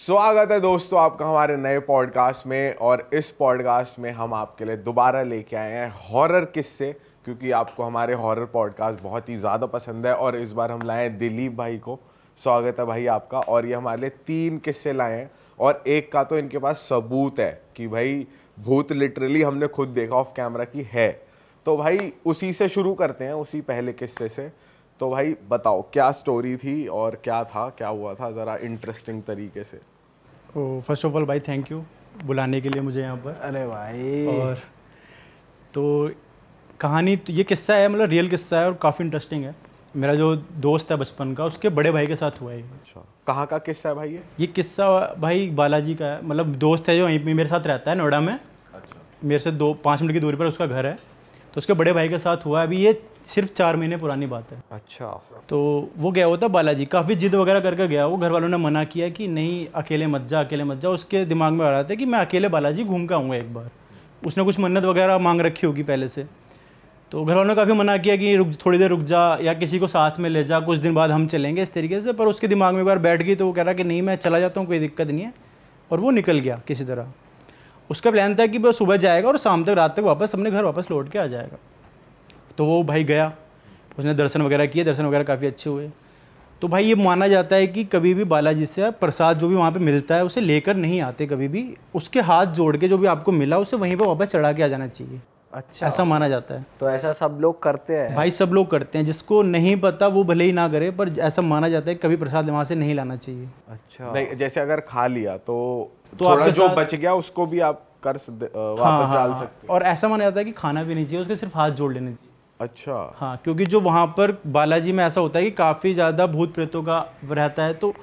स्वागत है दोस्तों आपका हमारे नए पॉडकास्ट में और इस पॉडकास्ट में हम आपके लिए दोबारा लेके आए हैं हॉरर किस्से क्योंकि आपको हमारे हॉरर पॉडकास्ट बहुत ही ज़्यादा पसंद है और इस बार हम लाए हैं दिलीप भाई को स्वागत है भाई आपका और ये हमारे लिए तीन किस्से लाए हैं और एक का तो इनके पास सबूत है कि भाई भूत लिटरली हमने खुद देखा ऑफ कैमरा की है तो भाई उसी से शुरू करते हैं उसी पहले किस्से से तो भाई बताओ क्या स्टोरी थी और क्या था क्या हुआ था ज़रा इंटरेस्टिंग तरीके से फर्स्ट ऑफ ऑल भाई थैंक यू बुलाने के लिए मुझे यहाँ पर अरे भाई और तो कहानी तो ये किस्सा है मतलब रियल किस्सा है और काफ़ी इंटरेस्टिंग है मेरा जो दोस्त है बचपन का उसके बड़े भाई के साथ हुआ है अच्छा कहाँ का किस्सा है भाई ये ये किस्सा भाई बालाजी का है मतलब दोस्त है जो यहीं मेरे साथ रहता है नोएडा में अच्छा मेरे से दो पाँच मिनट की दूरी पर उसका घर है तो उसके बड़े भाई के साथ हुआ अभी ये सिर्फ चार महीने पुरानी बात है अच्छा तो वो गया होता बालाजी काफ़ी जिद वगैरह करके गया वो घर वालों ने मना किया कि नहीं अकेले मत जा अकेले मत जा उसके दिमाग में आ रहा था कि मैं अकेले बालाजी घूम के आऊँगा एक बार उसने कुछ मन्नत वगैरह मांग रखी होगी पहले से तो घर वालों ने काफ़ी मना किया कि रुक थोड़ी देर रुक जा या किसी को साथ में ले जा कुछ दिन बाद हम चलेंगे इस तरीके से पर उसके दिमाग में एक बार बैठ गई तो वो कह रहा कि नहीं मैं चला जाता हूँ कोई दिक्कत नहीं है और वो निकल गया किसी तरह उसका प्लान था कि वह सुबह जाएगा और शाम तक रात तक वापस अपने घर वापस लौट के आ जाएगा तो वो भाई गया उसने दर्शन वगैरह किए दर्शन वगैरह काफ़ी अच्छे हुए तो भाई ये माना जाता है कि कभी भी बालाजी से प्रसाद जो भी वहाँ पे मिलता है उसे लेकर नहीं आते कभी भी उसके हाथ जोड़ के जो भी आपको मिला उसे वहीं पर वापस चढ़ा के आ जाना चाहिए अच्छा ऐसा माना जाता है तो ऐसा सब लोग करते हैं भाई सब लोग करते हैं जिसको नहीं पता वो भले ही ना करे पर ऐसा माना जाता है कभी प्रसाद वहाँ से नहीं लाना चाहिए अच्छा जैसे अगर खा लिया तो तो थोड़ा जो बच गया उसको भी आप कर हाँ, वापस हाँ, डाल हाँ, सकते और ऐसा माना जाता है कि खाना भी नहीं चाहिए उसके सिर्फ हाथ जोड़ लेने चाहिए अच्छा हाँ क्योंकि जो वहाँ पर बालाजी में ऐसा होता है कि काफ़ी ज़्यादा भूत प्रेतों का रहता है तो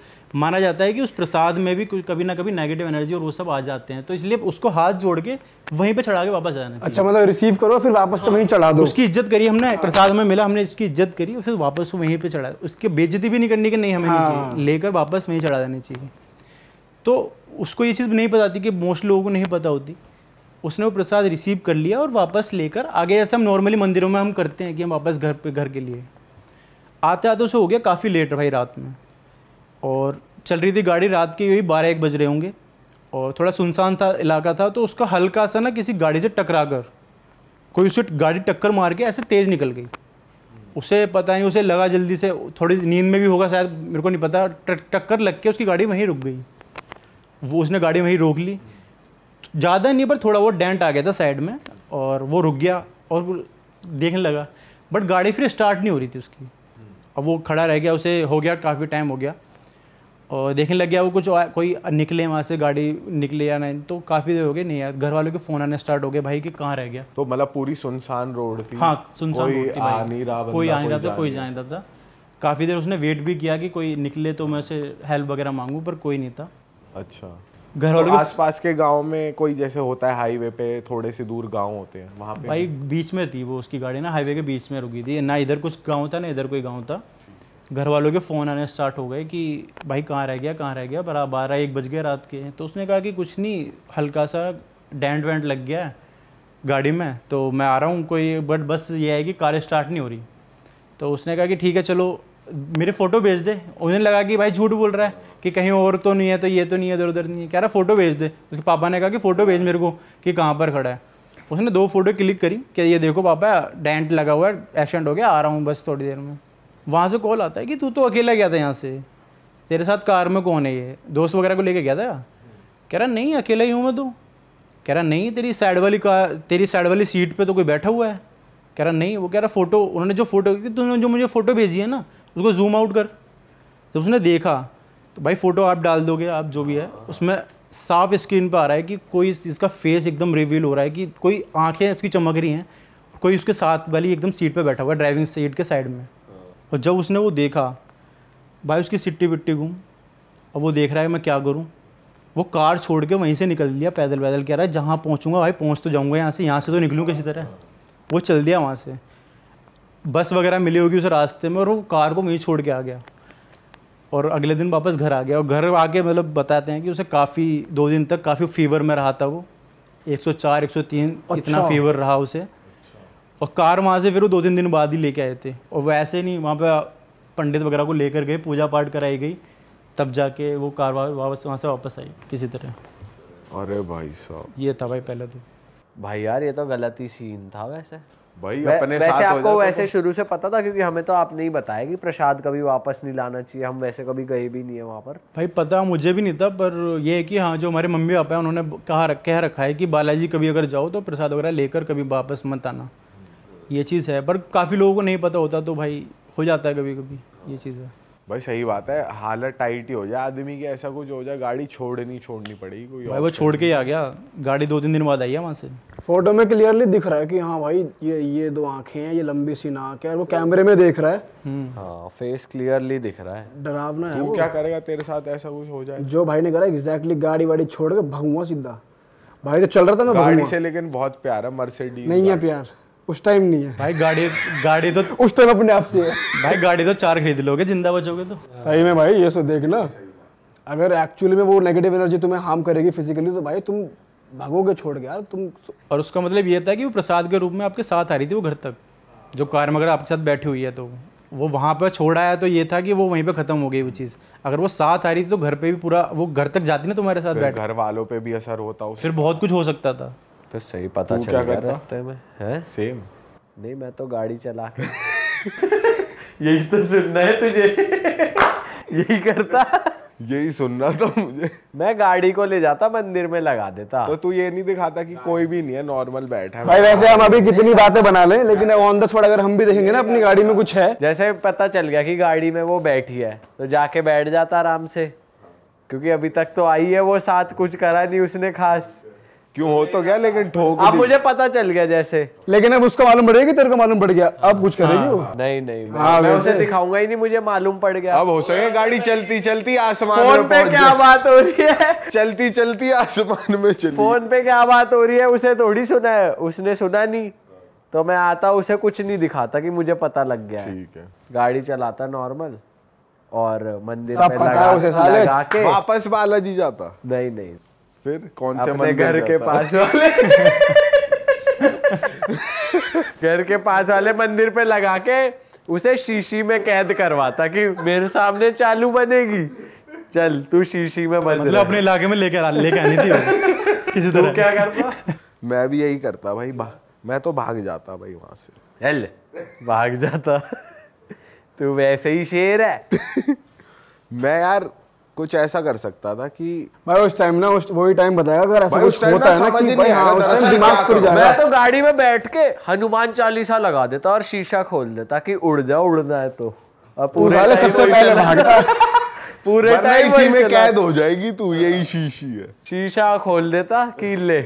माना जाता है कि उस प्रसाद में भी कभी ना कभी नेगेटिव एनर्जी और वो सब आ जाते हैं तो इसलिए उसको हाथ जोड़ के वहीं पे चढ़ा के वापस जाना अच्छा मतलब रिसीव करो फिर वापस से वहीं चढ़ा दो उसकी इज्जत करी हमने प्रसाद में मिला हमने इसकी इज्जत करी और फिर वापस वहीं पर चढ़ा उसके बेजती भी नहीं करनी कि नहीं हमें हाँ। लेकर वापस वहीं चढ़ा देनी चाहिए तो उसको ये चीज़ नहीं पता थी कि मोस्ट लोगों को नहीं पता होती उसने वो प्रसाद रिसीव कर लिया और वापस लेकर आगे ऐसे हम नॉर्मली मंदिरों में हम करते हैं कि हम वापस घर पे घर के लिए आते आते उसे हो गया काफ़ी लेट भाई रात में और चल रही थी गाड़ी रात के यही बारह एक बज रहे होंगे और थोड़ा सुनसान था इलाका था तो उसका हल्का सा ना किसी गाड़ी से टकरा कर कोई उसे गाड़ी टक्कर मार के ऐसे तेज़ निकल गई उसे पता नहीं उसे लगा जल्दी से थोड़ी नींद में भी होगा शायद मेरे को नहीं पता टक्कर लग के उसकी गाड़ी वहीं रुक गई वो उसने गाड़ी वहीं रोक ली ज़्यादा नहीं पर थोड़ा वो डेंट आ गया था साइड में और वो रुक गया और देखने लगा बट गाड़ी फिर स्टार्ट नहीं हो रही थी उसकी अब वो खड़ा रह गया उसे हो गया काफ़ी टाइम हो गया और देखने लग गया वो कुछ कोई निकले वहाँ से गाड़ी निकले या नहीं तो काफ़ी देर हो गए नहीं यार घर वालों के फ़ोन आने स्टार्ट हो गए भाई कि कहाँ रह गया तो मतलब पूरी सुनसान रोड थी हाँ सुनसान कोई रोड थी भाई। आनी रहा कोई आने जाता कोई तो, जाने जाता था काफ़ी देर उसने वेट भी किया कि कोई निकले तो मैं उसे हेल्प वगैरह मांगू पर कोई नहीं था अच्छा घर वालों तो आसपास के गांव में कोई जैसे होता है हाईवे पे थोड़े से दूर गांव होते हैं वहाँ पे भाई बीच में थी वो उसकी गाड़ी ना हाईवे के बीच में रुकी थी ना इधर कुछ गांव था ना इधर कोई गांव था घर वालों के फ़ोन आने स्टार्ट हो गए कि भाई कहाँ रह गया कहाँ रह गया पर आप बारह एक बज गए रात के तो उसने कहा कि कुछ नहीं हल्का सा डेंट वेंट लग गया है गाड़ी में तो मैं आ रहा हूँ कोई बट बस ये है कि कार स्टार्ट नहीं हो रही तो उसने कहा कि ठीक है चलो मेरे फ़ोटो भेज दे उन्हें लगा कि भाई झूठ बोल रहा है कि कहीं और तो नहीं है तो ये तो नहीं है इधर उधर नहीं है कह रहा फ़ोटो भेज दे उसके पापा ने कहा कि फ़ोटो भेज मेरे को कि कहाँ पर खड़ा है उसने दो फ़ोटो क्लिक करी कि ये देखो पापा डेंट लगा हुआ है एक्सीडेंट हो गया आ रहा हूँ बस थोड़ी देर में वहाँ से कॉल आता है कि तू तो अकेला गया था यहाँ से तेरे साथ कार में कौन है ये दोस्त वगैरह को लेके गया था कह रहा नहीं अकेला ही हूँ मैं तो कह रहा नहीं तेरी साइड वाली कार तेरी साइड वाली सीट पे तो कोई बैठा हुआ है कह रहा नहीं वो कह रहा फ़ोटो उन्होंने जो फ़ोटो तूने जो मुझे फ़ोटो भेजी है ना उसको जूम आउट कर जब उसने देखा तो भाई फ़ोटो आप डाल दोगे आप जो भी है उसमें साफ स्क्रीन पर आ रहा है कि कोई इसका फेस एकदम रिवील हो रहा है कि कोई आंखें इसकी चमक रही हैं कोई उसके साथ वाली एकदम सीट पर बैठा हुआ है ड्राइविंग सीट के साइड में और जब उसने वो देखा भाई उसकी सिट्टी बिट्टी घूम अब वो देख रहा है मैं क्या करूँ वो कार छोड़ के वहीं से निकल लिया पैदल पैदल कह रहा है जहाँ पहुँचूँगा भाई पहुँच तो जाऊँगा यहाँ से यहाँ से तो निकलूँ किसी तरह वो चल दिया वहाँ से बस वगैरह मिली होगी उस रास्ते में और वो कार को वहीं छोड़ के आ गया और अगले दिन वापस घर आ गया और घर आके मतलब बताते हैं कि उसे काफ़ी दो दिन तक काफ़ी फीवर में रहा था वो 104 103 अच्छा। इतना फीवर रहा उसे और कार वहाँ से फिर वो दो तीन दिन बाद ही लेके आए थे और वो ऐसे नहीं वहाँ पे पंडित वगैरह को लेकर गए पूजा पाठ कराई गई तब जाके वो कार वापस वहाँ से वापस आई किसी तरह अरे भाई साहब ये था भाई पहला तो भाई यार ये तो गलत ही सीन था वैसे भाई वै, अपने वैसे साथ आपको हो वैसे तो शुरू से पता था क्योंकि हमें तो आपने ही बताया कि प्रसाद कभी वापस नहीं लाना चाहिए हम वैसे कभी गए भी नहीं है वहाँ पर भाई पता मुझे भी नहीं था पर ये है कि हाँ जो हमारे मम्मी पापा हैं उन्होंने कहा कह रखा है कि बालाजी कभी अगर जाओ तो प्रसाद वगैरह लेकर कभी वापस मत आना ये चीज़ है पर काफ़ी लोगों को नहीं पता होता तो भाई हो जाता है कभी कभी ये चीज़ है भाई सही बात है हालत टाइट ही हो जाए आदमी की ऐसा कुछ हो जाए गाड़ी छोड़नी छोड़नी पड़ेगी कोई भाई वो छोड़ के ही आ गया गाड़ी दो तीन दिन बाद आई है वहाँ से फोटो में क्लियरली दिख रहा है कि हाँ भाई ये ये दो आंखें हैं ये लंबी सी नाक है और वो कैमरे में देख रहा है हम्म। हाँ फेस क्लियरली दिख रहा है डरावना है वो क्या करेगा तेरे साथ ऐसा कुछ हो जाए जो भाई ने करा एग्जैक्टली गाड़ी वाड़ी छोड़ के भगूंगा सीधा भाई तो चल रहा था ना गाड़ी से लेकिन बहुत प्यारा मर्सिडीज नहीं है प्यार उस टाइम नहीं है भाई गाड़ी गाड़ी तो उस टाइम अपने आप से है भाई गाड़ी तो चार खरीद लोगे जिंदा बचोगे तो सही में भाई ये सो देख ना अगर एक्चुअली में वो नेगेटिव एनर्जी तुम्हें हार्म करेगी फिजिकली तो भाई तुम भागोगे छोड़ के यार तुम और उसका मतलब ये था कि वो प्रसाद के रूप में आपके साथ आ रही थी वो घर तक जो कार में अगर आपके साथ बैठी हुई है तो वो वहाँ पर छोड़ आया तो ये था कि वो वहीं पे ख़त्म हो गई वो चीज़ अगर वो साथ आ रही थी तो घर पे भी पूरा वो घर तक जाती ना तुम्हारे साथ बैठ घर वालों पे भी असर होता फिर बहुत कुछ हो सकता था तो सही पता चल गया रास्ते में हैं सेम नहीं मैं तो गाड़ी चला के यही तो सुनना है तुझे यही करता यही सुनना तो मुझे मैं गाड़ी को ले जाता मंदिर में लगा देता तो तू ये नहीं दिखाता कि कोई भी नहीं है नॉर्मल बैठा है भाई वैसे हम अभी कितनी बातें बना लें लेकिन ऑन द स्पॉट अगर हम भी देखेंगे ना अपनी गाड़ी में कुछ है जैसे पता चल गया कि गाड़ी में वो बैठी है तो जाके बैठ जाता आराम से क्योंकि अभी तक तो आई है वो साथ कुछ करा नहीं उसने खास क्यों हो तो गया लेकिन ठोक अब मुझे पता चल गया जैसे लेकिन अब उसको मालूम पड़ेगा कि तेरे को मालूम पड़ गया अब कुछ करेगी हाँ। वो नहीं नहीं हाँ, मैं, मैं उसे दिखाऊंगा ही नहीं मुझे मालूम पड़ गया अब हो सके गाड़ी चलती चलती आसमान फोन पे क्या बात हो रही है चलती चलती आसमान में चली फोन पे क्या बात हो रही है उसे थोड़ी सुना है उसने सुना नहीं तो मैं आता उसे कुछ नहीं दिखाता कि मुझे पता लग गया ठीक है गाड़ी चलाता नॉर्मल और मंदिर में लगा, उसे लगा के वापस बालाजी जाता नहीं नहीं फिर कौन से अपने घर के पास वाले घर के पास वाले मंदिर पे लगा के उसे शीशी में कैद करवाता कि मेरे सामने चालू बनेगी चल तू शीशी में बंद मतलब अपने इलाके में लेकर लेके आनी थी किसी तरह क्या करता मैं भी यही करता भाई मैं तो भाग जाता भाई वहां से चल भाग जाता तू वैसे ही शेर है मैं यार कुछ ऐसा कर सकता था कि भाई उस टाइम ना उस वही टाइम बताएगा अगर ऐसा कुछ होता है ना कि भाई हाँ उस टाइम दिमाग फिर जाएगा मैं तो गाड़ी में बैठ के हनुमान चालीसा लगा देता और शीशा खोल देता कि उड़ जा उड़ना है तो पूरे सबसे पहले भागता पूरे टाइम इसी में कैद हो जाएगी तू यही शीशी है शीशा खोल देता कि ले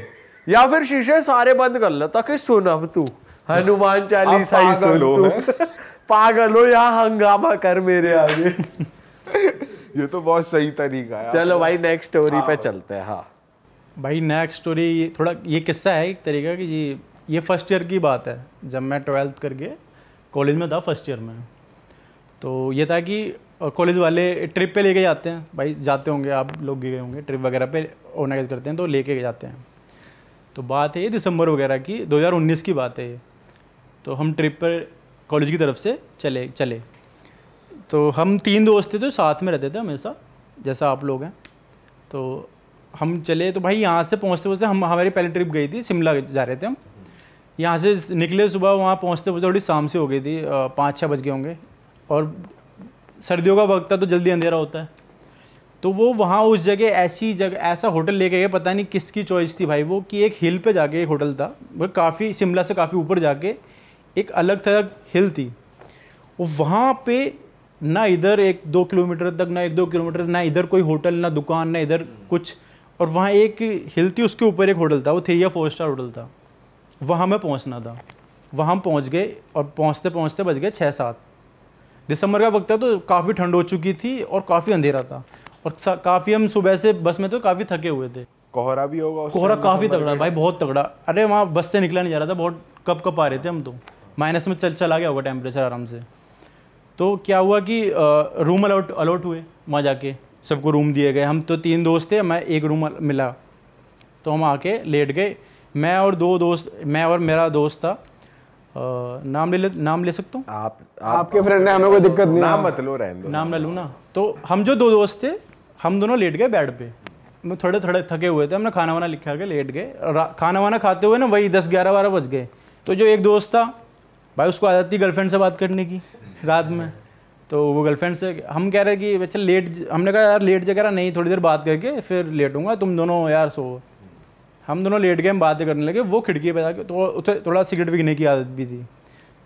या फिर शीशे सारे बंद कर लेता ताकि सुन अब तू हनुमान चालीसा ही सुन तू पागल हो यहाँ हंगामा कर मेरे आगे ये तो बहुत सही तरीका है चलो भाई नेक्स्ट स्टोरी हाँ पे चलते हैं हाँ भाई नेक्स्ट स्टोरी थोड़ा ये किस्सा है एक तरीका कि ये ये फर्स्ट ईयर की बात है जब मैं ट्वेल्थ करके कॉलेज में था फर्स्ट ईयर में तो ये था कि कॉलेज वाले ट्रिप पे लेके जाते हैं भाई जाते होंगे आप लोग गए होंगे ट्रिप वगैरह पे ऑर्गेनाइज करते हैं तो लेके जाते हैं तो बात है ये दिसंबर वगैरह की 2019 की बात है ये तो हम ट्रिप पर कॉलेज की तरफ से चले चले तो हम तीन दोस्त थे तो साथ में रहते थे हमेशा जैसा आप लोग हैं तो हम चले तो भाई यहाँ से पहुँचते पहुँचते हम हमारी पहली ट्रिप गई थी शिमला जा रहे थे हम यहाँ से निकले सुबह वहाँ पहुँचते पहुँचते थोड़ी शाम से हो गई थी पाँच छः बज गए होंगे और सर्दियों का वक्त था तो जल्दी अंधेरा होता है तो वो वहाँ उस जगह ऐसी जगह ऐसा होटल लेके गए पता नहीं किसकी चॉइस थी भाई वो कि एक हिल पे जाके एक होटल था वो काफ़ी शिमला से काफ़ी ऊपर जाके एक अलग तरह हिल थी वहाँ पे ना इधर एक दो किलोमीटर तक ना एक दो किलोमीटर ना इधर कोई होटल ना दुकान ना इधर कुछ और वहाँ एक हिल थी उसके ऊपर एक होटल था वो थे या फोर स्टार होटल था वहाँ हमें पहुँचना था वहाँ हम पहुँच गए और पहुँचते पहुँचते बज गए छः सात दिसंबर का वक्त था तो काफ़ी ठंड हो चुकी थी और काफ़ी अंधेरा था और काफ़ी हम सुबह से बस में तो काफ़ी थके हुए थे कोहरा भी होगा कोहरा काफ़ी तगड़ा भाई बहुत तगड़ा अरे वहाँ बस से निकला नहीं जा रहा था बहुत कप कप आ रहे थे हम तो माइनस में चल चला गया होगा टेम्परेचर आराम से तो क्या हुआ कि रूम अलाउट अलाउट हुए वहाँ जाके सबको रूम दिए गए हम तो तीन दोस्त थे मैं एक रूम मिला तो हम आके लेट गए मैं और दो दोस्त मैं और मेरा दोस्त था आ, नाम ले, ले नाम ले सकता हूँ आप, आप आपके फ्रेंड ने हमें कोई दिक्कत नहीं नाम मत लो रहने नाम ले लूँ ना तो हम जो दो दोस्त थे हम दोनों लेट गए बेड पे थोड़े थोड़े थके हुए थे हमने खाना वाना लिखा के लेट गए खाना वाना खाते हुए ना वही दस ग्यारह बारह बज गए तो जो एक दोस्त था भाई उसको आ जाती गर्लफ्रेंड से बात करने की रात में तो वो गर्लफ्रेंड से हम कह रहे कि अच्छा लेट हमने कहा यार लेट जगह नहीं थोड़ी देर बात करके फिर लेटूंगा तुम दोनों यार सो हम दोनों लेट गए हम बातें करने लगे वो खिड़की पे जाके तो उसे थोड़ा सिगरेट पीने की आदत भी थी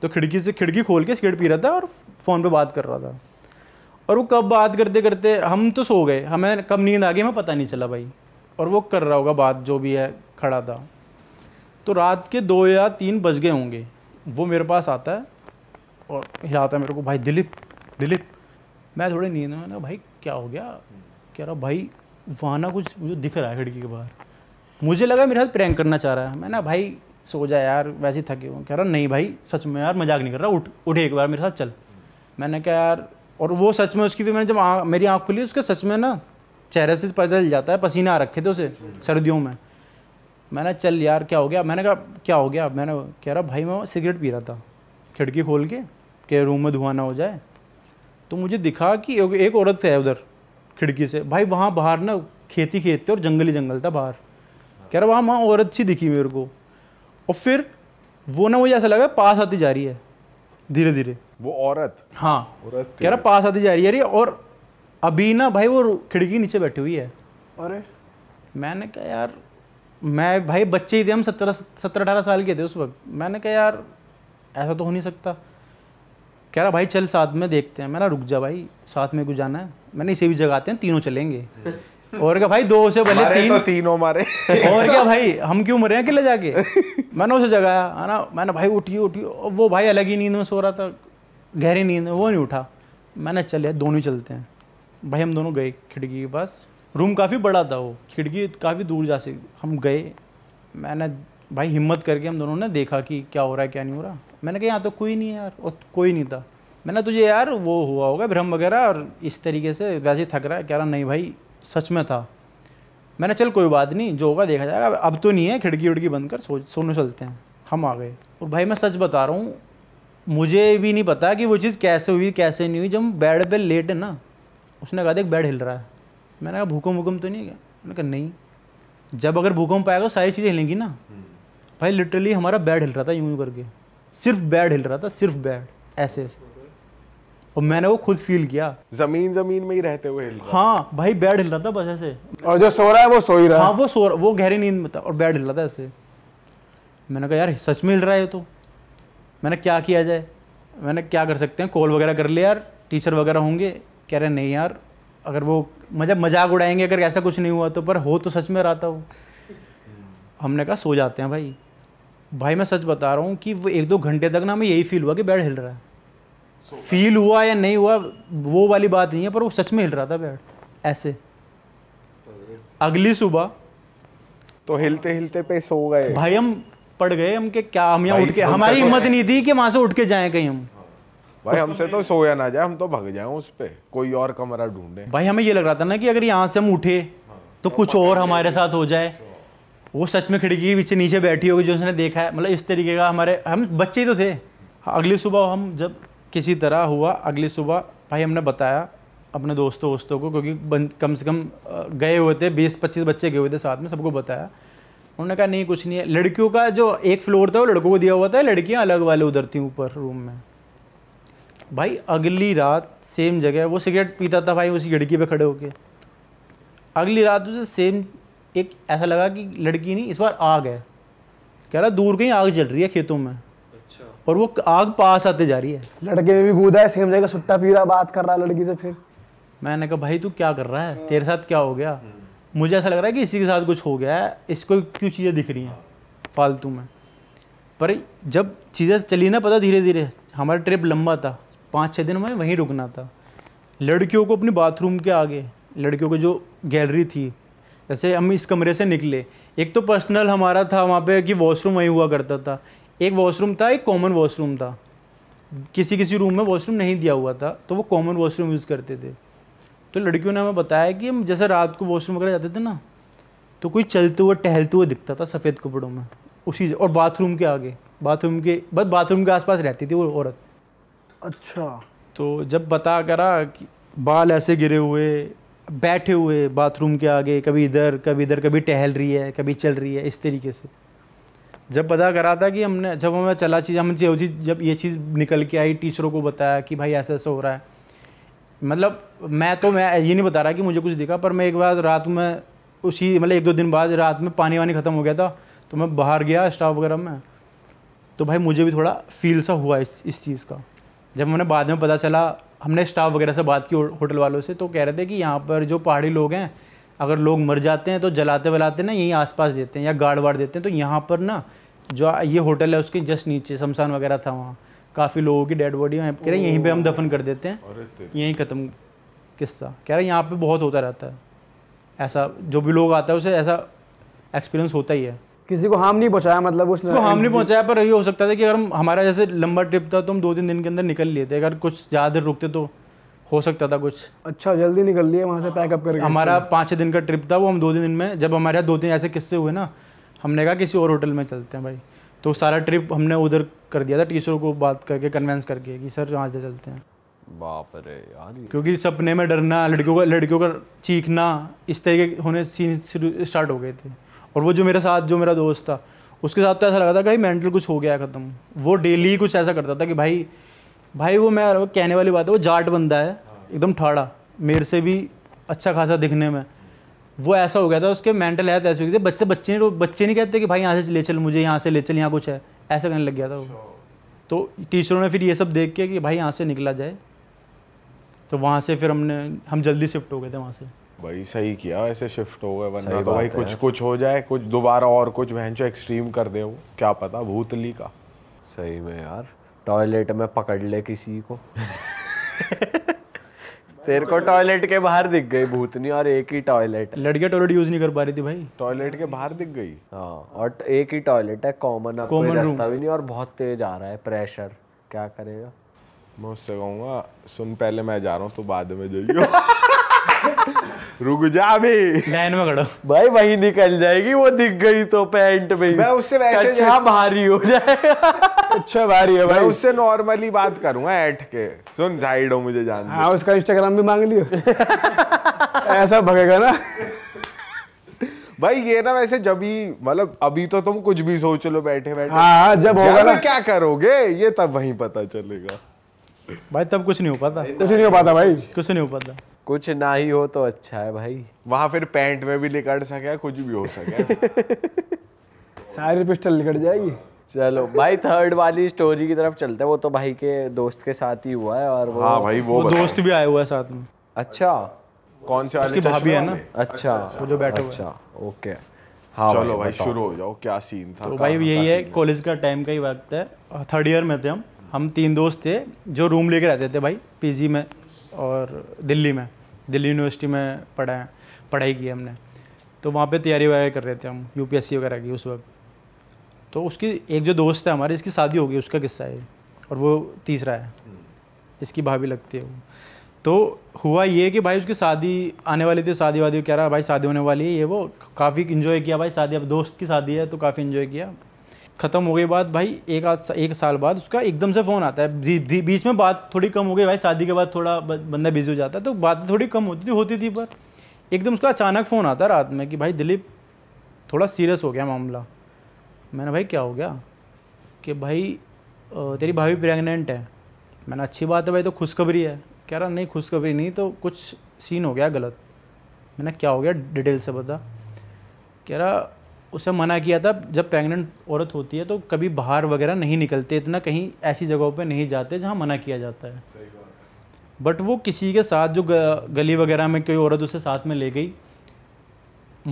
तो खिड़की से खिड़की खोल के सिगरेट पी रहा था और फ़ोन पे बात कर रहा था और वो कब बात करते करते हम तो सो गए हमें कब नींद आ गई हमें पता नहीं चला भाई और वो कर रहा होगा बात जो भी है खड़ा था तो रात के दो या तीन बज गए होंगे वो मेरे पास आता है और हिलाता है मेरे को भाई दिलीप दिलीप मैं थोड़े नींद में ना भाई क्या हो गया कह रहा भाई वहाँ ना कुछ मुझे दिख रहा है खिड़की के बाहर मुझे लगा मेरे साथ प्रैंक करना चाह रहा है मैं ना भाई सो जा यार वैसे ही थके हुए कह रहा नहीं भाई सच में यार मजाक नहीं कर रहा उठ उठे एक बार मेरे साथ चल मैंने कहा यार और वो सच में उसकी भी मैंने जब आ, मेरी आँख खुली उसके सच में ना चेहरे से पैदल चल जाता है पसीना आ रखे थे उसे सर्दियों में मैंने चल यार क्या हो गया मैंने कहा क्या हो गया मैंने कह रहा भाई मैं सिगरेट पी रहा था खिड़की खोल के के रूम में धुआं ना हो जाए तो मुझे दिखा कि एक औरत है उधर खिड़की से भाई वहाँ बाहर ना खेती खेत थे और जंगली जंगल था बाहर कह रहा वहाँ वहाँ औरत सी दिखी मेरे को और फिर वो ना मुझे ऐसा लगा पास आती जा रही है धीरे धीरे वो औरत हाँ औरत कह रहा पास आती जा रही है और अभी ना भाई वो खिड़की नीचे बैठी हुई है अरे मैंने कहा यार मैं भाई बच्चे ही थे हम सत्रह सत्रह अठारह साल के थे उस वक्त मैंने कहा यार ऐसा तो हो नहीं सकता कह रहा भाई चल साथ में देखते हैं मैं रुक जा भाई साथ में कुछ जाना है मैंने इसे भी जगाते हैं तीनों चलेंगे और क्या भाई दो से भले तीन तो तीनों मारे और क्या भाई हम क्यों मरे हैं किले जाके मैंने उसे जगाया है ना मैंने भाई उठी उठी वो भाई अलग ही नींद में सो रहा था गहरी नींद में वो नहीं उठा मैंने चले दोनों ही चलते हैं भाई हम दोनों गए खिड़की के पास रूम काफ़ी बड़ा था वो खिड़की काफ़ी दूर जा से हम गए मैंने भाई हिम्मत करके हम दोनों ने देखा कि क्या हो रहा है क्या नहीं हो रहा मैंने कहा यहाँ तो कोई नहीं है यार और कोई नहीं था मैंने तुझे यार वो हुआ होगा भ्रम वगैरह और इस तरीके से वैसे थक रहा है कह रहा नहीं भाई सच में था मैंने चल कोई बात नहीं जो होगा देखा जाएगा अब तो नहीं है खिड़की विड़की बंद कर सो सोने चलते हैं हम आ गए और भाई मैं सच बता रहा हूँ मुझे भी नहीं पता कि वो चीज़ कैसे हुई कैसे नहीं हुई जब बेड पे लेट है ना उसने कहा देख बेड हिल रहा है मैंने कहा भूकंप भूकंप तो नहीं है मैंने कहा नहीं जब अगर भूकंप आएगा तो सारी चीज़ें हिलेंगी ना हम्म। भाई लिटरली हमारा बेड हिल रहा था यूं यूं करके सिर्फ बैड हिल रहा था सिर्फ बैड ऐसे ऐसे और मैंने वो खुद फील किया जमीन जमीन में ही रहते हुए हिल हाँ भाई बैड हिल रहा था बस ऐसे और जो सो रहा है वो सो ही रहा हाँ वो सो रहा वो गहरी नींद में था और बैड हिल रहा था ऐसे मैंने कहा यार सच में हिल रहा है तो मैंने क्या किया जाए मैंने क्या कर सकते हैं कॉल वगैरह कर लिया यार टीचर वगैरह होंगे कह रहे नहीं यार अगर वो मजा मतलब मजाक उड़ाएंगे अगर ऐसा कुछ नहीं हुआ तो पर हो तो सच में रहा था वो हमने कहा सो जाते हैं भाई भाई मैं सच बता रहा हूँ कि वो एक दो घंटे तक ना हमें यही फील हुआ कि बेड हिल रहा है so फील हुआ या नहीं हुआ वो वाली बात नहीं है पर वो सच में हिल रहा था बेड ऐसे अगली सुबह तो हिलते हिलते पे सो गए भाई हम पड़ गए हम के क्या हम यहाँ उठ के हमारी तो हिम्मत तो नहीं थी कि वहां से उठ के जाए कहीं हम भाई हमसे तो सोया ना जाए हम तो भग जाए उस पर कोई और कमरा ढूंढे भाई हमें ये लग रहा था ना कि अगर यहाँ से हम उठे हाँ, तो, तो कुछ और हमारे साथ हो जाए वो सच में खिड़की के पीछे नीचे बैठी होगी जो उसने देखा है मतलब इस तरीके का हमारे हम बच्चे ही तो थे अगली सुबह हम जब किसी तरह हुआ अगली सुबह भाई हमने बताया अपने दोस्तों वोस्तों को क्योंकि कम से कम गए हुए थे बीस पच्चीस बच्चे गए हुए थे साथ में सबको बताया उन्होंने कहा नहीं कुछ नहीं है लड़कियों का जो एक फ्लोर था वो लड़कों को दिया हुआ था लड़कियाँ अलग वाले उधर थी ऊपर रूम में भाई अगली रात सेम जगह वो सिगरेट पीता था भाई उसी खिड़की पे खड़े होके अगली रात उसे सेम एक ऐसा लगा कि लड़की नहीं इस बार आग है कह रहा दूर कहीं आग जल रही है खेतों में अच्छा और वो आग पास आते जा रही है लड़के ने भी कूदा है सेम जगह सुट्टा पी रहा बात कर रहा लड़की से फिर मैंने कहा भाई तू क्या कर रहा है हाँ। तेरे साथ क्या हो गया हम्म। मुझे ऐसा लग रहा है कि इसी के साथ कुछ हो गया है इसको क्यों चीज़ें दिख रही हैं फालतू में पर जब चीज़ें चली ना पता धीरे धीरे हमारा ट्रिप लंबा था पाँच छः दिन में वहीं रुकना था लड़कियों को अपने बाथरूम के आगे लड़कियों को जो गैलरी थी जैसे हम इस कमरे से निकले एक तो पर्सनल हमारा था वहाँ पे कि वॉशरूम वहीं हुआ करता था एक वॉशरूम था एक कॉमन वॉशरूम था किसी किसी रूम में वॉशरूम नहीं दिया हुआ था तो वो कॉमन वॉशरूम यूज़ करते थे तो लड़कियों ने हमें बताया कि हम जैसे रात को वॉशरूम वगैरह जाते थे ना तो कोई चलते हुए टहलते हुए दिखता था सफ़ेद कपड़ों में उसी और बाथरूम के आगे बाथरूम के बस बाथरूम के आसपास रहती थी वो औरत अच्छा तो जब बता करा कि बाल ऐसे गिरे हुए बैठे हुए बाथरूम के आगे कभी इधर कभी इधर कभी टहल रही है कभी चल रही है इस तरीके से जब पता करा था कि हमने जब हमें चला चीज़ हम जो चीज़ जब ये चीज़ निकल के आई टीचरों को बताया कि भाई ऐसा ऐसा हो रहा है मतलब मैं तो मैं ये नहीं बता रहा कि मुझे कुछ दिखा पर मैं एक बार रात में उसी मतलब एक दो दिन बाद रात में पानी वानी ख़त्म हो गया था तो मैं बाहर गया स्टाफ वगैरह में तो भाई मुझे भी थोड़ा फील सा हुआ इस इस चीज़ का जब मैंने बाद में पता चला हमने स्टाफ वगैरह से बात की होटल वालों से तो कह रहे थे कि यहाँ पर जो पहाड़ी लोग हैं अगर लोग मर जाते हैं तो जलाते वलाते ना यहीं आसपास देते हैं या गाड़ वाड़ देते हैं तो यहाँ पर ना जो ये होटल है उसके जस्ट नीचे शमशान वगैरह था वहाँ काफ़ी लोगों की डेड बॉडी कह रहे हैं यहीं पर हम दफन कर देते हैं यहीं ख़त्म किस्सा कह रहे यहाँ पर बहुत होता रहता है ऐसा जो भी लोग आता है उसे ऐसा एक्सपीरियंस होता ही है किसी को हार्म नहीं पहुंचाया मतलब उसने तो हार्म नहीं पहुंचाया पर ये हो सकता था कि अगर हमारा जैसे लंबा ट्रिप था तो हम दो तीन दिन के अंदर निकल लिए थे अगर कुछ ज़्यादा देर रुकते तो हो सकता था कुछ अच्छा जल्दी निकल लिए वहाँ से पैकअप करके हमारा पाँच छः दिन का ट्रिप था वो हम दो तीन दिन में जब हमारे यहाँ दो तीन ऐसे किस्से हुए ना हमने कहा किसी और होटल में चलते हैं भाई तो सारा ट्रिप हमने उधर कर दिया था टीचरों को बात करके कन्वेंस करके कि सर वहाँ से तो चलते हैं बाप रे यार क्योंकि सपने में डरना लड़कियों का लड़कियों का चीखना इस तरीके होने सीन स्टार्ट हो गए थे और वो जो मेरे साथ जो मेरा दोस्त था उसके साथ तो ऐसा लगा था कि मेंटल कुछ हो गया ख़त्म वो डेली कुछ ऐसा करता था कि भाई भाई वो मैं कहने वाली बात है वो जाट बंदा है एकदम ठाड़ा मेरे से भी अच्छा खासा दिखने में वो ऐसा हो गया था उसके मेंटल हेल्थ ऐसी हो गई थी बच्चे बच्चे नहीं बच्चे नहीं कहते कि भाई यहाँ से ले चल मुझे यहाँ से ले चल यहाँ कुछ है ऐसा करने लग गया था वो तो टीचरों ने फिर ये सब देख के कि भाई यहाँ से निकला जाए तो वहाँ से फिर हमने हम जल्दी शिफ्ट हो गए थे वहाँ से भाई सही किया ऐसे शिफ्ट हो गए वरना तो भाई कुछ कुछ हो जाए कुछ दोबारा और कुछ बहन एक्सट्रीम कर दे वो क्या पता भूतली का सही में यार टॉयलेट में पकड़ ले किसी को तेरे को टॉयलेट के बाहर दिख गई भूतनी और एक ही टॉयलेट लड़कियां टॉयलेट यूज नहीं कर पा रही थी भाई टॉयलेट के बाहर दिख गई हाँ और एक ही टॉयलेट है कॉमन कॉमन रूम भी नहीं और बहुत तेज आ रहा है प्रेशर क्या करेगा मैं उससे कहूँगा सुन पहले मैं जा रहा हूँ तो बाद में जाइयो रुक जा भी लाइन में खड़ो भाई वही निकल जाएगी वो दिख गई तो पैंट में मैं उससे वैसे अच्छा भारी हो जाए अच्छा भारी है भाई उससे नॉर्मली बात करूंगा ऐट के सुन साइड हो मुझे जान हाँ उसका इंस्टाग्राम भी मांग लियो ऐसा भगेगा ना भाई ये ना वैसे जब ही मतलब अभी तो तुम कुछ भी सोच लो बैठे बैठे हाँ, हाँ जब होगा ना क्या करोगे ये तब वहीं पता चलेगा भाई तब कुछ नहीं हो पाता कुछ नहीं हो पाता भाई कुछ नहीं हो पाता कुछ ना ही हो तो अच्छा है भाई वहां फिर पैंट में भी लिकड़ सके कुछ भी हो सके सारी पिस्टल लिकड़ जाएगी चलो भाई थर्ड वाली स्टोरी की तरफ चलते हैं वो तो भाई के दोस्त के साथ ही हुआ है और वो हाँ भाई वो, वो दोस्त भी आया हुआ है साथ में अच्छा कौन से वाले भाभी है ना अच्छा, अच्छा वो जो बैठे अच्छा ओके हाँ चलो भाई शुरू हो जाओ क्या सीन था तो भाई यही है कॉलेज का टाइम का ही वक्त है थर्ड ईयर में थे हम हम तीन दोस्त थे जो रूम लेके रहते थे भाई पीजी में और दिल्ली में दिल्ली यूनिवर्सिटी में पढ़ा है पढ़ाई की हमने तो वहाँ पे तैयारी वगैरह कर रहे थे हम यूपीएससी वगैरह की उस वक्त तो उसकी एक जो दोस्त है हमारे इसकी शादी हो गई उसका किस्सा है और वो तीसरा है इसकी भाभी लगती है वो तो हुआ ये कि भाई उसकी शादी आने वाली थी शादी वादी कह रहा भाई शादी होने वाली है ये वो काफ़ी इन्जॉय किया भाई शादी अब दोस्त की शादी है तो काफ़ी इन्जॉय किया ख़त्म हो गई बात भाई एक आध एक साल बाद उसका एकदम से फ़ोन आता है बीच में बात थोड़ी कम हो गई भाई शादी के बाद थोड़ा बंदा बिजी हो जाता है तो बातें थोड़ी कम होती थी होती थी पर एकदम उसका अचानक फ़ोन आता है रात में कि भाई दिलीप थोड़ा सीरियस हो गया मामला मैंने भाई क्या हो गया कि भाई तेरी भाभी प्रेगनेंट है मैंने अच्छी बात है भाई तो खुशखबरी है कह रहा नहीं खुशखबरी नहीं तो कुछ सीन हो गया गलत मैंने क्या हो गया डिटेल से बता कह रहा उसे मना किया था जब प्रेग्नेंट औरत होती है तो कभी बाहर वगैरह नहीं निकलते इतना कहीं ऐसी जगहों पे नहीं जाते जहाँ मना किया जाता है बट वो किसी के साथ जो गली वगैरह में कोई औरत उसे साथ में ले गई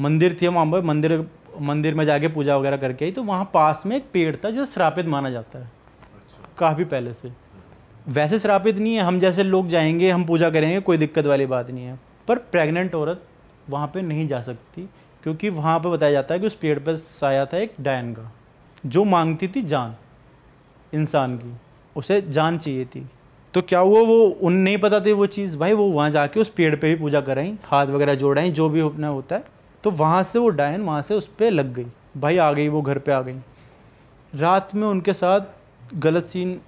मंदिर थी वहाँ पर मंदिर मंदिर में जाके पूजा वगैरह करके आई तो वहाँ पास में एक पेड़ था जो श्रापित माना जाता है अच्छा। काफ़ी पहले से हम्म। वैसे श्रापित नहीं है हम जैसे लोग जाएंगे हम पूजा करेंगे कोई दिक्कत वाली बात नहीं है पर प्रेग्नेंट औरत वहाँ पे नहीं जा सकती क्योंकि वहाँ पर बताया जाता है कि उस पेड़ पर साया था एक डायन का जो मांगती थी जान इंसान की उसे जान चाहिए थी तो क्या हुआ वो उन नहीं पता थी वो चीज़ भाई वो वहाँ जाके उस पेड़ पे भी पूजा कराई हाथ वगैरह जोड़ाई जो भी अपना होता है तो वहाँ से वो डायन वहाँ से उस पर लग गई भाई आ गई वो घर पे आ गई रात में उनके साथ गलत सीन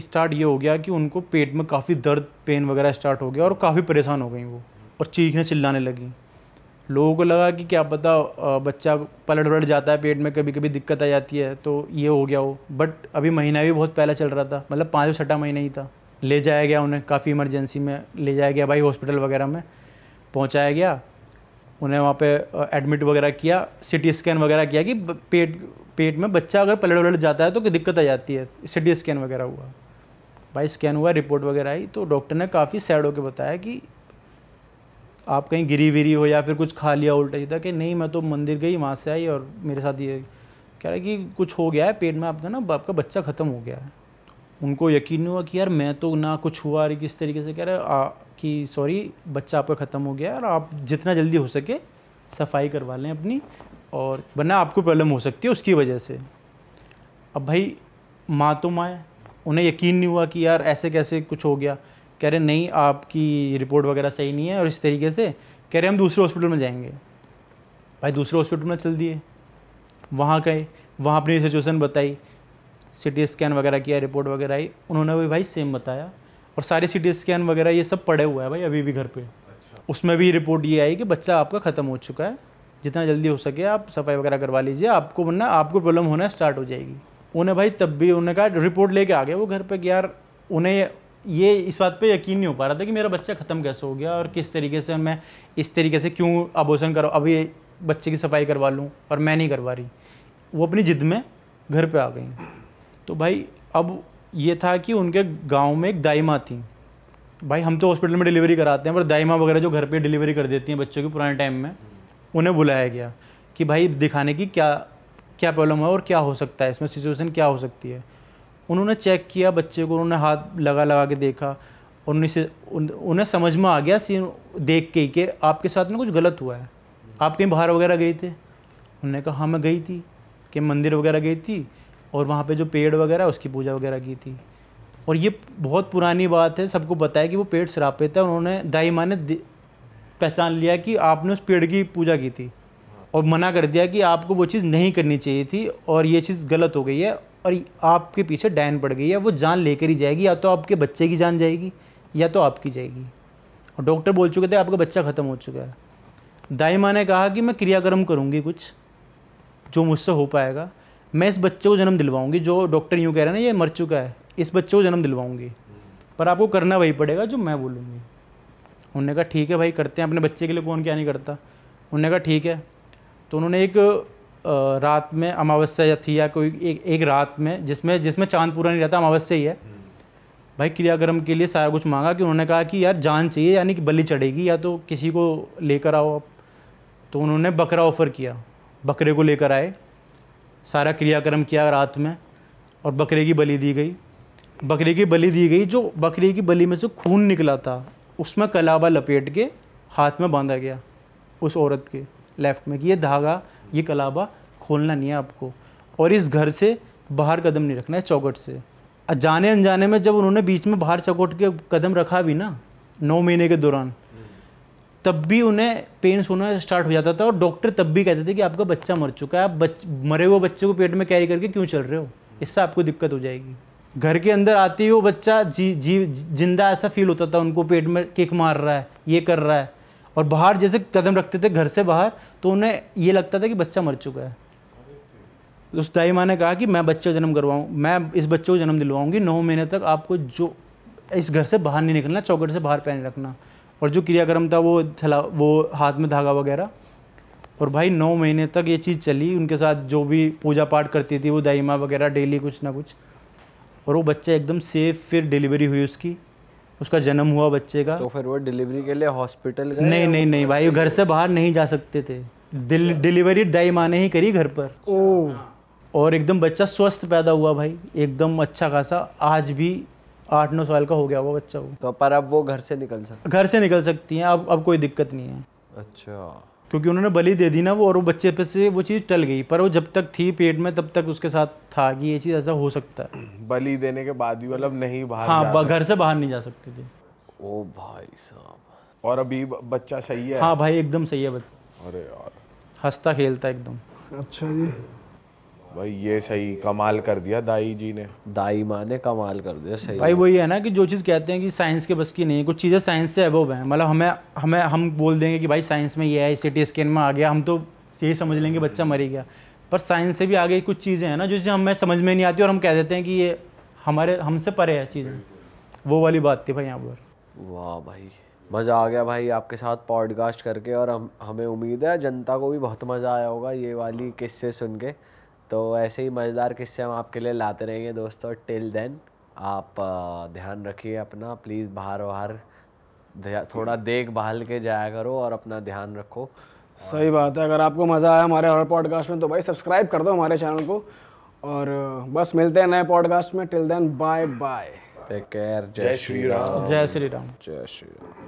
स्टार्ट ये हो गया कि उनको पेट में काफ़ी दर्द पेन वगैरह स्टार्ट हो गया और काफ़ी परेशान हो गई वो और चीखने चिल्लाने लगी लोगों को लगा कि क्या पता बच्चा पलट वलट जाता है पेट में कभी कभी दिक्कत आ जाती है तो ये हो गया वो बट अभी महीना भी बहुत पहला चल रहा था मतलब पाँच छठा महीना ही था ले जाया गया उन्हें काफ़ी इमरजेंसी में ले जाया गया भाई हॉस्पिटल वगैरह में पहुँचाया गया उन्हें वहाँ पे एडमिट वगैरह किया सिटी स्कैन वगैरह किया कि पेट पेट में बच्चा अगर पलट वलट जाता है तो दिक्कत आ जाती है सिटी स्कैन वगैरह हुआ भाई स्कैन हुआ रिपोर्ट वगैरह आई तो डॉक्टर ने काफ़ी सैड होकर बताया कि आप कहीं गिरी विरी हो या फिर कुछ खा लिया उल्टा सीधा कि नहीं मैं तो मंदिर गई वहाँ से आई और मेरे साथ ये कह रहा है कि कुछ हो गया है पेट में आपका ना आपका बच्चा ख़त्म हो गया है उनको यकीन नहीं हुआ कि यार मैं तो ना कुछ हुआ अरे किस तरीके से कह रहे कि सॉरी बच्चा आपका ख़त्म हो गया है और आप जितना जल्दी हो सके सफाई करवा लें अपनी और वरना आपको प्रॉब्लम हो सकती है उसकी वजह से अब भाई माँ तो माँ उन्हें यकीन नहीं हुआ कि यार ऐसे कैसे कुछ हो गया कह रहे नहीं आपकी रिपोर्ट वगैरह सही नहीं है और इस तरीके से कह रहे हम दूसरे हॉस्पिटल में जाएंगे भाई दूसरे हॉस्पिटल में चल दिए वहाँ गए वहाँ अपनी सिचुएशन बताई सी स्कैन वगैरह किया रिपोर्ट वगैरह आई उन्होंने भी भाई सेम बताया और सारे सी स्कैन वगैरह ये सब पड़े हुआ है भाई अभी भी घर पर अच्छा। उसमें भी रिपोर्ट ये आई कि बच्चा आपका ख़त्म हो चुका है जितना जल्दी हो सके आप सफाई वगैरह करवा लीजिए आपको वरना आपको प्रॉब्लम होना स्टार्ट हो जाएगी उन्हें भाई तब भी उन्होंने कहा रिपोर्ट लेके आ गया वो घर पर यार उन्हें ये इस बात पे यकीन नहीं हो पा रहा था कि मेरा बच्चा ख़त्म कैसे हो गया और किस तरीके से मैं इस तरीके से क्यों अबोशन करो अभी बच्चे की सफाई करवा लूँ और मैं नहीं करवा रही वो अपनी ज़िद में घर पे आ गई तो भाई अब ये था कि उनके गांव में एक दाइमा थी भाई हम तो हॉस्पिटल में डिलीवरी कराते हैं पर दाइमा वगैरह जो घर पे डिलीवरी कर देती हैं बच्चों की पुराने टाइम में उन्हें बुलाया गया कि भाई दिखाने की क्या क्या प्रॉब्लम है और क्या हो सकता है इसमें सिचुएशन क्या हो सकती है उन्होंने चेक किया बच्चे को उन्होंने हाथ लगा लगा के देखा और उन्हें से उन्हें समझ में आ गया सीन देख के ही कि आपके साथ ना कुछ गलत हुआ है आप कहीं बाहर वगैरह गए थे उन्होंने कहा हाँ मैं गई थी कि मंदिर वगैरह गई थी और वहाँ पे जो पेड़ वगैरह उसकी पूजा वगैरह की थी और ये बहुत पुरानी बात है सबको बताया कि वो पेड़ सरापे था उन्होंने दाई माँ ने पहचान लिया कि आपने उस पेड़ की पूजा की थी और मना कर दिया कि आपको वो चीज़ नहीं करनी चाहिए थी और ये चीज़ गलत हो गई है और आपके पीछे डैन पड़ गई है वो जान लेकर ही जाएगी या तो आपके बच्चे की जान जाएगी या तो आपकी जाएगी और डॉक्टर बोल चुके थे आपका बच्चा ख़त्म हो चुका है दाई माँ ने कहा कि मैं क्रियाक्रम करूँगी कुछ जो मुझसे हो पाएगा मैं इस बच्चे को जन्म दिलवाऊंगी जो डॉक्टर यूँ कह रहे हैं ना ये मर चुका है इस बच्चे को जन्म दिलवाऊंगी पर आपको करना वही पड़ेगा जो मैं बोलूँगी उन्होंने कहा ठीक है भाई करते हैं अपने बच्चे के लिए कौन क्या नहीं करता उन्होंने कहा ठीक है तो उन्होंने एक रात में अमावस्या या थी या कोई एक एक रात में जिसमें जिसमें चांद पूरा नहीं रहता अमावस्या ही है हम्म। भाई क्रियाक्रम के लिए सारा कुछ मांगा कि उन्होंने कहा कि यार जान चाहिए यानी कि बलि चढ़ेगी या तो किसी को लेकर आओ आप तो उन्होंने बकरा ऑफ़र किया बकरे को लेकर आए सारा क्रियाक्रम किया रात में और बकरे की बलि दी गई बकरे की बलि दी गई जो बकरे की बलि में से खून निकला था उसमें कलावा लपेट के हाथ में बांधा गया उस औरत के लेफ्ट में कि ये धागा ये कलाबा खोलना नहीं है आपको और इस घर से बाहर कदम नहीं रखना है चौकट से जाने अनजाने में जब उन्होंने बीच में बाहर चौकट के कदम रखा भी ना नौ महीने के दौरान तब भी उन्हें पेन होना स्टार्ट हो जाता था और डॉक्टर तब भी कहते थे कि आपका बच्चा मर चुका है आप बच मरे हुए बच्चे को पेट में कैरी करके क्यों चल रहे हो इससे आपको दिक्कत हो जाएगी घर के अंदर आते ही वो बच्चा जी जी जिंदा ऐसा फील होता था उनको पेट में किक मार रहा है ये कर रहा है और बाहर जैसे कदम रखते थे घर से बाहर तो उन्हें ये लगता था कि बच्चा मर चुका है उस दाई माँ ने कहा कि मैं बच्चे को जन्म करवाऊँ मैं इस बच्चे को जन्म दिलवाऊँगी नौ महीने तक आपको जो इस घर से बाहर नहीं निकलना चौकट से बाहर पहने रखना और जो क्रियाक्रम था वो थला वो हाथ में धागा वगैरह और भाई नौ महीने तक ये चीज़ चली उनके साथ जो भी पूजा पाठ करती थी वो दाई माँ वगैरह डेली कुछ ना कुछ और वो बच्चा एकदम सेफ फिर डिलीवरी हुई उसकी उसका जन्म हुआ बच्चे का तो फिर वो डिलीवरी के लिए हॉस्पिटल गए नहीं नहीं नहीं भाई घर से बाहर नहीं जा सकते थे दिल अच्छा। डिलीवरी दाई माँ ने ही करी घर पर ओ और एकदम बच्चा स्वस्थ पैदा हुआ भाई एकदम अच्छा खासा आज भी आठ नौ साल का हो गया वो बच्चा वो तो पर अब वो घर से निकल सकते घर से निकल सकती हैं अब अब कोई दिक्कत नहीं है अच्छा क्योंकि उन्होंने बलि दे दी ना वो और वो बच्चे पे से वो चीज़ टल गई पर वो जब तक थी पेट में तब तक उसके साथ था कि ये चीज़ ऐसा हो सकता है बलि देने के बाद भी मतलब नहीं बाहर हाँ घर से बाहर नहीं जा सकते थे ओ भाई साहब और अभी बच्चा सही है हाँ भाई एकदम सही है बच्चा अरे यार हंसता खेलता एकदम अच्छा जी भाई ये सही कमाल कर दिया दाई जी ने दाई माँ ने कमाल कर दिया सही भाई वही है ना कि जो चीज़ कहते हैं कि साइंस के बस की नहीं है कुछ चीज़ें साइंस से अबोव हैं मतलब हमें हमें हम बोल देंगे कि भाई साइंस में ये है सी टी स्कैन में आ गया हम तो यही समझ लेंगे बच्चा मरी गया पर साइंस से भी आगे कुछ चीज़ें हैं ना जो हमें समझ में नहीं आती और हम कह देते हैं कि ये हमारे हमसे परे है चीज़ें वो वाली बात थी भाई यहाँ पर वाह भाई मज़ा आ गया भाई आपके साथ पॉडकास्ट करके और हम हमें उम्मीद है जनता को भी बहुत मज़ा आया होगा ये वाली किस्से सुन के तो ऐसे ही मज़ेदार किस्से हम आपके लिए लाते रहेंगे दोस्तों टिल देन आप ध्यान रखिए अपना प्लीज़ बाहर बाहर थोड़ा देख भाल के जाया करो और अपना ध्यान रखो सही बात है अगर आपको मज़ा आया हमारे हर पॉडकास्ट में तो भाई सब्सक्राइब कर दो हमारे चैनल को और बस मिलते हैं नए पॉडकास्ट में till then bye bye take care जय श्री राम जय श्री राम जय श्री राम